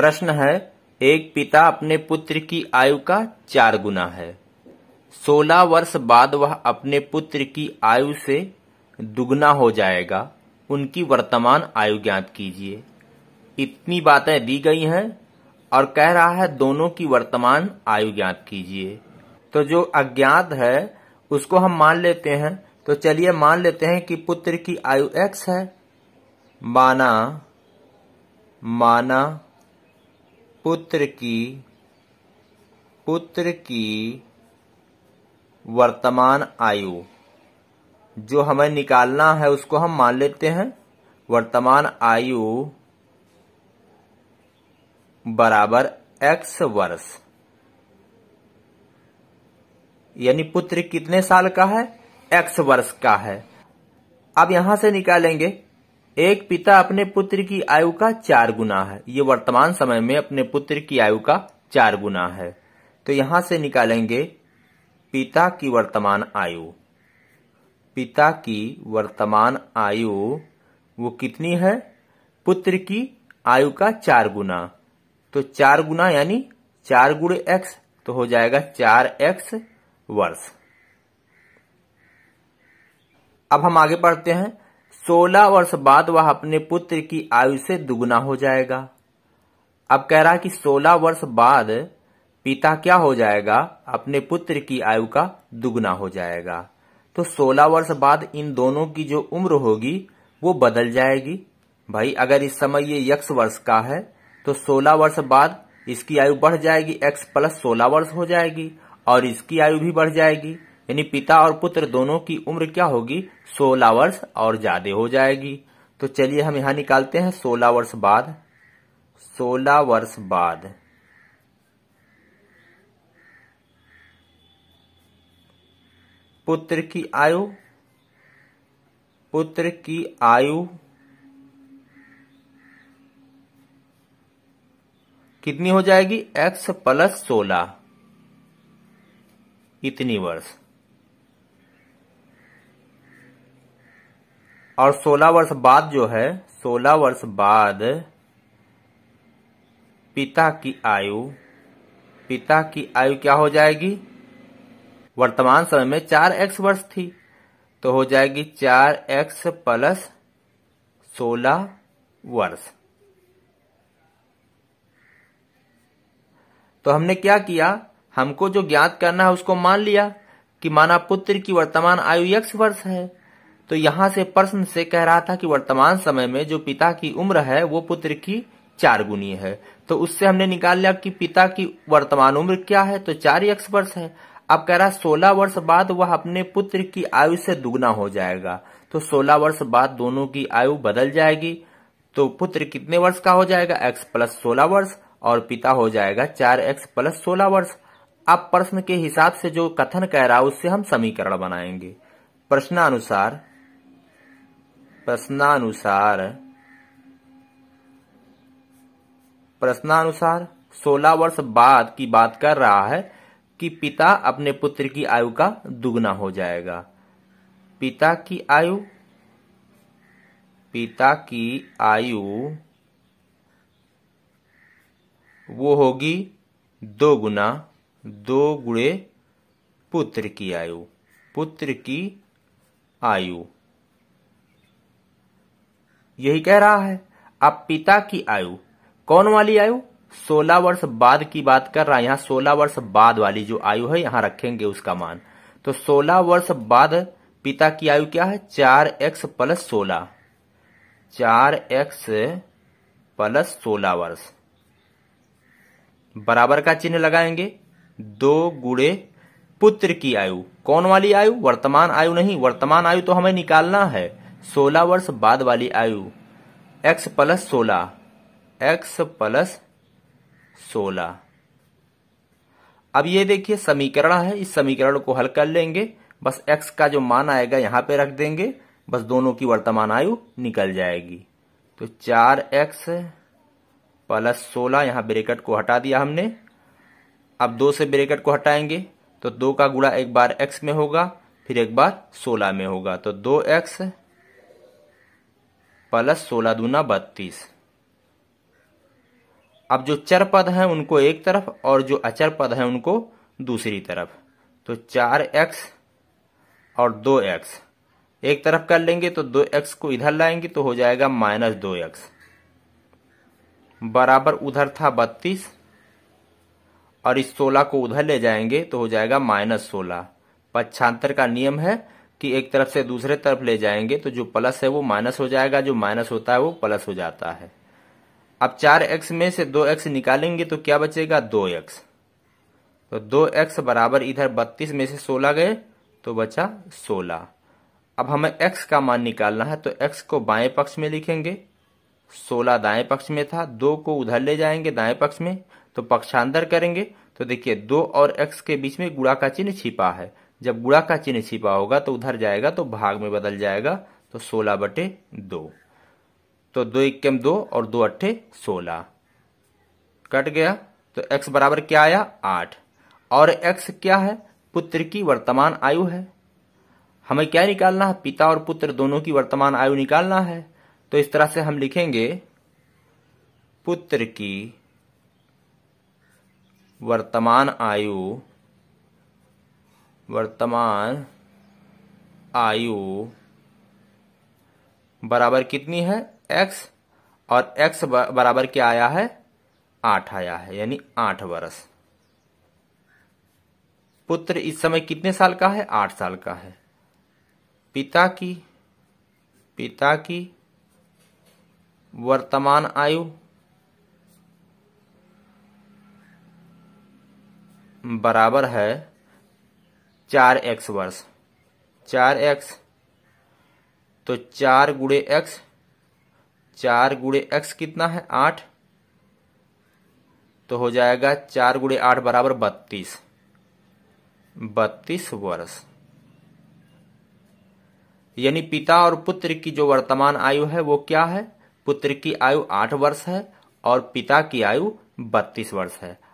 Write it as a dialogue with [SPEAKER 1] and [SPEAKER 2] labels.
[SPEAKER 1] प्रश्न है एक पिता अपने पुत्र की आयु का चार गुना है सोलह वर्ष बाद वह अपने पुत्र की आयु से दुगना हो जाएगा उनकी वर्तमान आयु ज्ञात कीजिए इतनी बातें दी गई हैं और कह रहा है दोनों की वर्तमान आयु ज्ञात कीजिए तो जो अज्ञात है उसको हम मान लेते हैं तो चलिए मान लेते हैं कि पुत्र की आयु एक्स है माना माना पुत्र की पुत्र की वर्तमान आयु जो हमें निकालना है उसको हम मान लेते हैं वर्तमान आयु बराबर एक्स वर्ष यानी पुत्र कितने साल का है एक्स वर्ष का है अब यहां से निकालेंगे एक पिता अपने पुत्र की आयु का चार गुना है ये वर्तमान समय में अपने पुत्र की आयु का चार गुना है तो यहां से निकालेंगे पिता की वर्तमान आयु पिता की वर्तमान आयु वो कितनी है पुत्र की आयु का चार गुना तो चार गुना यानी चार गुण एक्स तो हो जाएगा चार एक्स वर्ष अब हम आगे पढ़ते हैं सोलह वर्ष बाद वह अपने पुत्र की आयु से दुगुना हो जाएगा अब कह रहा कि सोलह वर्ष बाद पिता क्या हो जाएगा अपने पुत्र की आयु का दुगुना हो जाएगा तो सोलह वर्ष बाद इन दोनों की जो उम्र होगी वो बदल जाएगी भाई अगर इस समय ये यक्स वर्ष का है तो सोलह वर्ष बाद इसकी आयु बढ़ जाएगी एक्स प्लस सोलह वर्ष हो जाएगी और इसकी आयु भी बढ़ जाएगी यानी पिता और पुत्र दोनों की उम्र क्या होगी सोलह वर्ष और ज्यादा हो जाएगी तो चलिए हम यहां निकालते हैं सोलह वर्ष बाद सोलह वर्ष बाद पुत्र की आयु पुत्र की आयु कितनी हो जाएगी x प्लस सोलह इतनी वर्ष और 16 वर्ष बाद जो है 16 वर्ष बाद पिता की आयु पिता की आयु क्या हो जाएगी वर्तमान समय में चार एक्स वर्ष थी तो हो जाएगी चार एक्स प्लस सोलह वर्ष तो हमने क्या किया हमको जो ज्ञात करना है उसको मान लिया कि माना पुत्र की वर्तमान आयु एक्स वर्ष है तो यहाँ से प्रश्न से कह रहा था कि वर्तमान समय में जो पिता की उम्र है वो पुत्र की चार गुनी है तो उससे हमने निकाल लिया कि पिता की वर्तमान उम्र क्या है तो चार एक वर्ष है अब कह रहा सोलह वर्ष बाद वह अपने पुत्र की आयु से दुगना हो जाएगा तो सोलह वर्ष बाद दोनों की आयु बदल जाएगी तो पुत्र कितने वर्ष का हो जाएगा एक्स प्लस सोलह वर्ष और पिता हो जाएगा चार एक्स प्लस सोलह वर्ष अब प्रश्न के हिसाब से जो कथन कह रहा है उससे हम समीकरण बनाएंगे प्रश्नानुसार प्रश्नानुसार प्रश्नानुसार 16 वर्ष बाद की बात कर रहा है कि पिता अपने पुत्र की आयु का दुगना हो जाएगा पिता की आयु पिता की आयु वो होगी दो गुना दो गुणे पुत्र की आयु पुत्र की आयु यही कह रहा है अब पिता की आयु कौन वाली आयु सोलह वर्ष बाद की बात कर रहा है यहाँ सोलह वर्ष बाद वाली जो आयु है यहाँ रखेंगे उसका मान तो सोलह वर्ष बाद पिता की आयु क्या है चार एक्स प्लस सोलह चार एक्स प्लस सोलह वर्ष बराबर का चिन्ह लगाएंगे दो गुड़े पुत्र की आयु कौन वाली आयु वर्तमान आयु नहीं वर्तमान आयु तो हमें निकालना है सोलह वर्ष बाद वाली आयु एक्स प्लस सोलह एक्स प्लस सोलह अब ये देखिए समीकरण है इस समीकरण को हल कर लेंगे बस एक्स का जो मान आएगा यहां पे रख देंगे बस दोनों की वर्तमान आयु निकल जाएगी तो चार एक्स प्लस सोलह यहां ब्रेकेट को हटा दिया हमने अब दो से ब्रेकेट को हटाएंगे तो दो का गुड़ा एक बार एक्स में होगा फिर एक बार सोलह में होगा तो दो एक्स प्लस सोलह दूना बत्तीस अब जो चर पद हैं उनको एक तरफ और जो अचर पद हैं उनको दूसरी तरफ तो चार एक्स और दो एक्स एक तरफ कर लेंगे तो दो एक्स को इधर लाएंगे तो हो जाएगा माइनस दो एक्स बराबर उधर था बत्तीस और इस सोलह को उधर ले जाएंगे तो हो जाएगा माइनस सोलह पच्छांतर का नियम है कि एक तरफ से दूसरे तरफ ले जाएंगे तो जो प्लस है वो माइनस हो जाएगा जो माइनस होता है वो प्लस हो जाता है अब चार एक्स में से दो एक्स निकालेंगे तो क्या बचेगा दो एक्स तो दो एक्स बराबर इधर बत्तीस में से सोलह गए तो बचा सोलह अब हमें एक्स का मान निकालना है तो एक्स को बाएं पक्ष में लिखेंगे सोलह दाएं पक्ष में था दो को उधर ले जाएंगे दाएं पक्ष में तो पक्षांतर करेंगे तो देखिए दो और एक्स के बीच में गुड़ा का चिन्ह छिपा है जब गुणा का चिन्ह छिपा होगा तो उधर जाएगा तो भाग में बदल जाएगा तो सोलह बटे दो तो दो इक्यम दो और दो अट्ठे सोलह कट गया तो एक्स बराबर क्या आया आठ और एक्स क्या है पुत्र की वर्तमान आयु है हमें क्या निकालना है पिता और पुत्र दोनों की वर्तमान आयु निकालना है तो इस तरह से हम लिखेंगे पुत्र की वर्तमान आयु वर्तमान आयु बराबर कितनी है एक्स और एक्स बराबर क्या आया है आठ आया है यानी आठ वर्ष पुत्र इस समय कितने साल का है आठ साल का है पिता की पिता की वर्तमान आयु बराबर है चार एक्स वर्ष चार एक्स तो चार गुड़े एक्स चार गुड़े एक्स कितना है आठ तो हो जाएगा चार गुड़े आठ बराबर बत्तीस बत्तीस वर्ष यानी पिता और पुत्र की जो वर्तमान आयु है वो क्या है पुत्र की आयु आठ वर्ष है और पिता की आयु बत्तीस वर्ष है